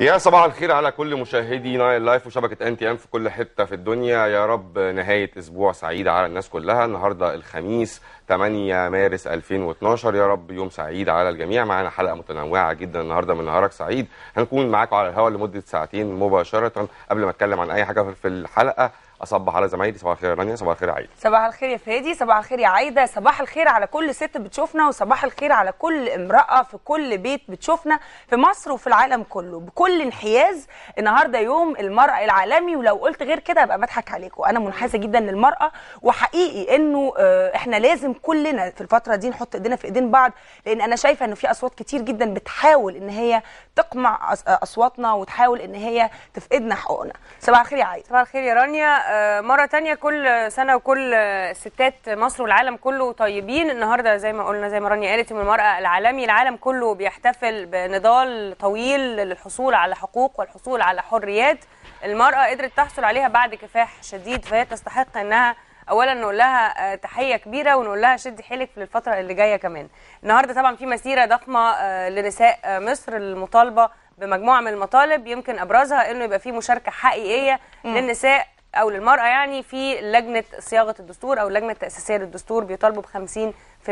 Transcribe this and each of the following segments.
يا صباح الخير على كل مشاهدي نايل لايف وشبكه ان تي ام في كل حته في الدنيا يا رب نهايه اسبوع سعيده على الناس كلها النهارده الخميس 8 مارس 2012 يا رب يوم سعيد على الجميع معانا حلقه متنوعه جدا النهارده من نهارك سعيد هنكون معاكم على الهواء لمده ساعتين مباشره قبل ما اتكلم عن اي حاجه في الحلقه اصبح على زمايلي صباح الخير يا رانيا صباح الخير يا عايده صباح الخير يا فادي صباح الخير يا عايده صباح الخير على كل ست بتشوفنا وصباح الخير على كل امراه في كل بيت بتشوفنا في مصر وفي العالم كله بكل انحياز النهارده يوم المراه العالمي ولو قلت غير كده ابقى بضحك عليكم انا منحازه جدا للمراه وحقيقي انه آه، احنا لازم كلنا في الفتره دي نحط ايدينا في ايدين بعض لان انا شايفه انه في اصوات كتير جدا بتحاول ان هي تقمع اصواتنا وتحاول ان هي تفقدنا حقوقنا صباح الخير يا عايده صباح الخير يا رانيا آه، مره تانية كل سنه وكل ستات مصر والعالم كله طيبين النهارده زي ما قلنا زي ما رانيا قالت يوم المراه العالمي العالم كله بيحتفل بنضال طويل للحصول على حقوق والحصول على حريات المراه قدرت تحصل عليها بعد كفاح شديد فهي تستحق انها اولا نقول لها آه، تحيه كبيره ونقول لها شدي حيلك في الفتره اللي جايه كمان النهارده طبعا في مسيره ضخمه آه، لنساء مصر المطالبه بمجموعه من المطالب يمكن ابرزها انه يبقى في مشاركه حقيقيه م. للنساء او للمراه يعني في لجنه صياغه الدستور او اللجنه التاسيسيه للدستور بيطالبوا ب 50%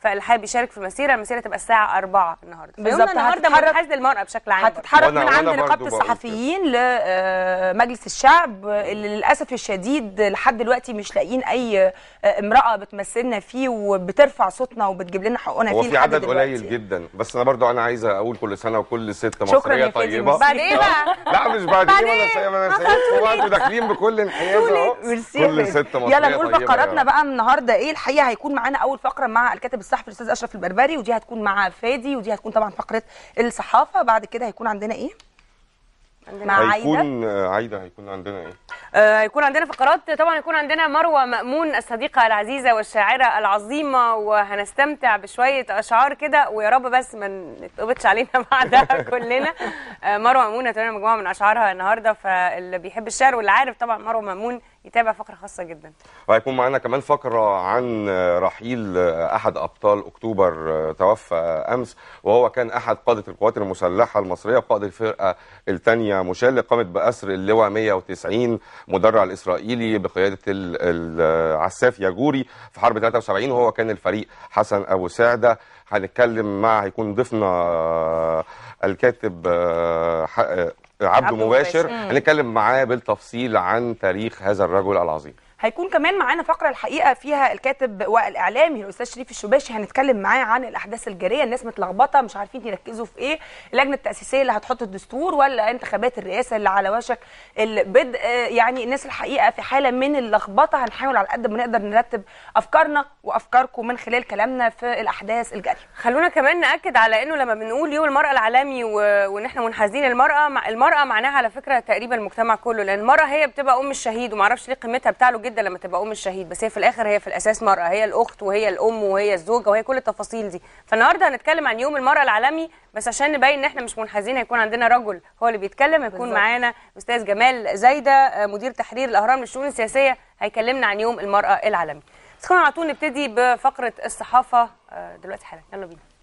فاللي حابب يشارك في مسيره المسيره تبقى الساعه 4 النهارده بالظبط النهارده منحاز المراه بشكل عام هتتحرك من عند نقابه الصحفيين لمجلس آه، الشعب اللي للاسف الشديد لحد دلوقتي مش لاقيين اي آه، امراه بتمثلنا فيه وبترفع صوتنا وبتجيب لنا حقوقنا فيه هو في عدد قليل جدا بس انا برضو انا عايزه اقول كل سنه وكل ست مصريه طيبه بعد ايه بقى لا مش بعد ايه ولا سيما انا سيما داخلين بكل انحياز اهو كل ست مصريه يلا نقول فقراتنا بقى النهارده ايه الحقيقه هيكون معانا اول فقره مع الكاتب الصحفي الاستاذ اشرف البربري ودي هتكون مع فادي ودي هتكون طبعا فقره الصحافه بعد كده هيكون عندنا ايه مع إيه؟ هيكون آه، عايده هيكون عندنا ايه آه، هيكون عندنا فقرات طبعا هيكون عندنا مروه مأمون الصديقه العزيزه والشاعره العظيمه وهنستمتع بشويه اشعار كده ويا رب بس ما نتقبضش علينا بعدها كلنا آه، مروه مأمون هتقول مجموعه من اشعارها النهارده فاللي بيحب الشعر واللي عارف طبعا مروه مأمون يتابع فقره خاصه جدا وهيكون معانا كمان فقره عن رحيل احد ابطال اكتوبر آه، توفى امس وهو كان احد قاده القوات المسلحه المصريه قائد الفرقه الثانيه مشال قامت باسر اللواء 190 المدرع الاسرائيلي بقياده العساف ياجوري في حرب 73 وهو كان الفريق حسن ابو سعده هنتكلم مع هيكون ضيفنا آه، الكاتب آه، آه، عبد مباشر هنتكلم معاه بالتفصيل عن تاريخ هذا الرجل العظيم هيكون كمان معانا فقره الحقيقه فيها الكاتب والاعلامي الاستاذ شريف الشباشي هنتكلم معاه عن الاحداث الجاريه الناس متلخبطه مش عارفين يركزوا في ايه اللجنه التاسيسيه اللي هتحط الدستور ولا انتخابات الرئاسه اللي على وشك البدء آه، يعني الناس الحقيقه في حاله من اللخبطه هنحاول على قد ما نقدر نرتب افكارنا وافكاركم من خلال كلامنا في الاحداث الجاريه خلونا كمان ناكد على انه لما بنقول يوم المراه العالمي و... وان احنا منحازين المراه المراه معناها على فكره تقريبا المجتمع كله لان المراه هي بتبقى ام الشهيد ومعرفش ليه قيمتها بتاع جدا لما تبقى ام الشهيد بس هي في الاخر هي في الاساس مراه هي الاخت وهي الام وهي الزوجه وهي كل التفاصيل دي فالنهارده هنتكلم عن يوم المراه العالمي بس عشان نبين ان احنا مش منحازين هيكون عندنا رجل هو اللي بيتكلم هيكون معانا استاذ جمال زايده آه، مدير تحرير الاهرام للشؤون السياسيه هيكلمنا عن يوم المراه العالمي بس خلينا على طول نبتدي بفقره الصحافه آه، دلوقتي حالا يلا بينا